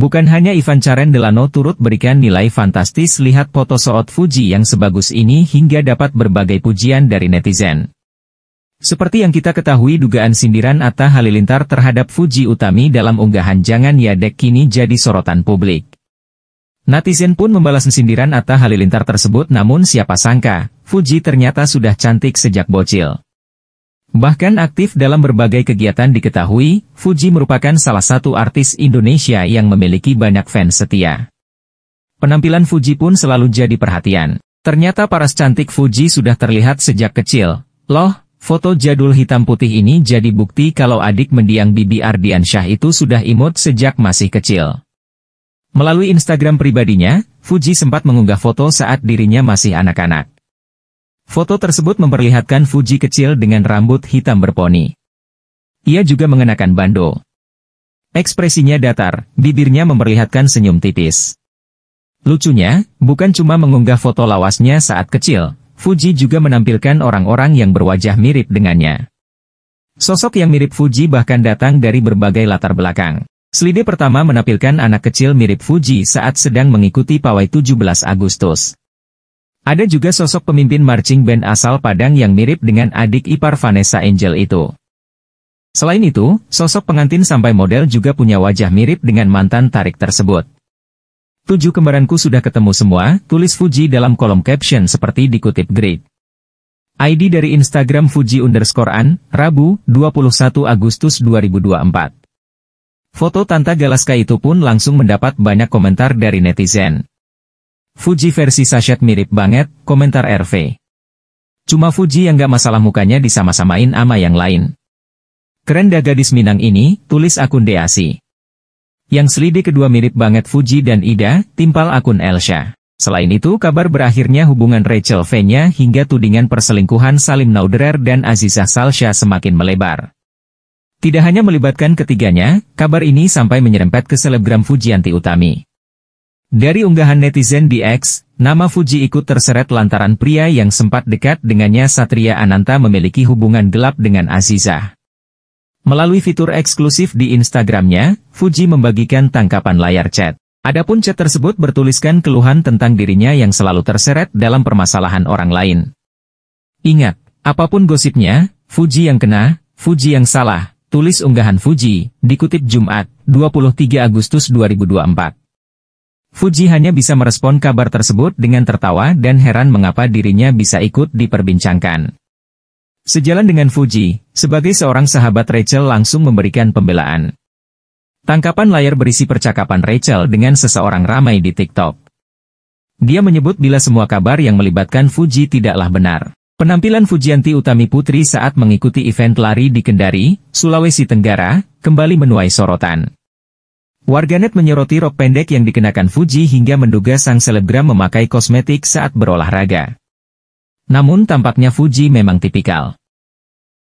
Bukan hanya Ivan Caren Delano turut berikan nilai fantastis lihat foto soot Fuji yang sebagus ini hingga dapat berbagai pujian dari netizen. Seperti yang kita ketahui dugaan sindiran Atta Halilintar terhadap Fuji Utami dalam unggahan Jangan Ya Dek kini jadi sorotan publik. Netizen pun membalas sindiran Atta Halilintar tersebut namun siapa sangka, Fuji ternyata sudah cantik sejak bocil. Bahkan aktif dalam berbagai kegiatan diketahui, Fuji merupakan salah satu artis Indonesia yang memiliki banyak fans setia. Penampilan Fuji pun selalu jadi perhatian. Ternyata paras cantik Fuji sudah terlihat sejak kecil. Loh, foto jadul hitam putih ini jadi bukti kalau adik mendiang Bibi Ardiansyah itu sudah imut sejak masih kecil. Melalui Instagram pribadinya, Fuji sempat mengunggah foto saat dirinya masih anak-anak. Foto tersebut memperlihatkan Fuji kecil dengan rambut hitam berponi. Ia juga mengenakan bando. Ekspresinya datar, bibirnya memperlihatkan senyum tipis. Lucunya, bukan cuma mengunggah foto lawasnya saat kecil, Fuji juga menampilkan orang-orang yang berwajah mirip dengannya. Sosok yang mirip Fuji bahkan datang dari berbagai latar belakang. Slide pertama menampilkan anak kecil mirip Fuji saat sedang mengikuti pawai 17 Agustus. Ada juga sosok pemimpin marching band asal Padang yang mirip dengan adik ipar Vanessa Angel itu. Selain itu, sosok pengantin sampai model juga punya wajah mirip dengan mantan tarik tersebut. Tujuh kembaranku sudah ketemu semua, tulis Fuji dalam kolom caption seperti dikutip grid. ID dari Instagram Fuji underscore an, Rabu, 21 Agustus 2024. Foto Tanta Galaska itu pun langsung mendapat banyak komentar dari netizen. Fuji versi sachet mirip banget, komentar RV. Cuma Fuji yang gak masalah mukanya disama-samain ama yang lain. Keren dah gadis Minang ini, tulis akun Deasi. Yang selidik kedua mirip banget Fuji dan Ida, timpal akun Elsha. Selain itu kabar berakhirnya hubungan Rachel v hingga tudingan perselingkuhan Salim Nauderer dan Azizah Salsha semakin melebar. Tidak hanya melibatkan ketiganya, kabar ini sampai menyerempet ke selebgram Fujianti Utami. Dari unggahan netizen di X, nama Fuji ikut terseret lantaran pria yang sempat dekat dengannya Satria Ananta memiliki hubungan gelap dengan Aziza. Melalui fitur eksklusif di Instagramnya, Fuji membagikan tangkapan layar chat. Adapun chat tersebut bertuliskan keluhan tentang dirinya yang selalu terseret dalam permasalahan orang lain. Ingat, apapun gosipnya, Fuji yang kena, Fuji yang salah, tulis unggahan Fuji, dikutip Jumat, 23 Agustus 2024. Fuji hanya bisa merespon kabar tersebut dengan tertawa dan heran mengapa dirinya bisa ikut diperbincangkan. Sejalan dengan Fuji, sebagai seorang sahabat Rachel langsung memberikan pembelaan. Tangkapan layar berisi percakapan Rachel dengan seseorang ramai di TikTok. Dia menyebut bila semua kabar yang melibatkan Fuji tidaklah benar. Penampilan Fujianti Utami Putri saat mengikuti event lari di Kendari, Sulawesi Tenggara, kembali menuai sorotan. Warganet menyoroti rok pendek yang dikenakan Fuji hingga menduga sang selebgram memakai kosmetik saat berolahraga. Namun tampaknya Fuji memang tipikal.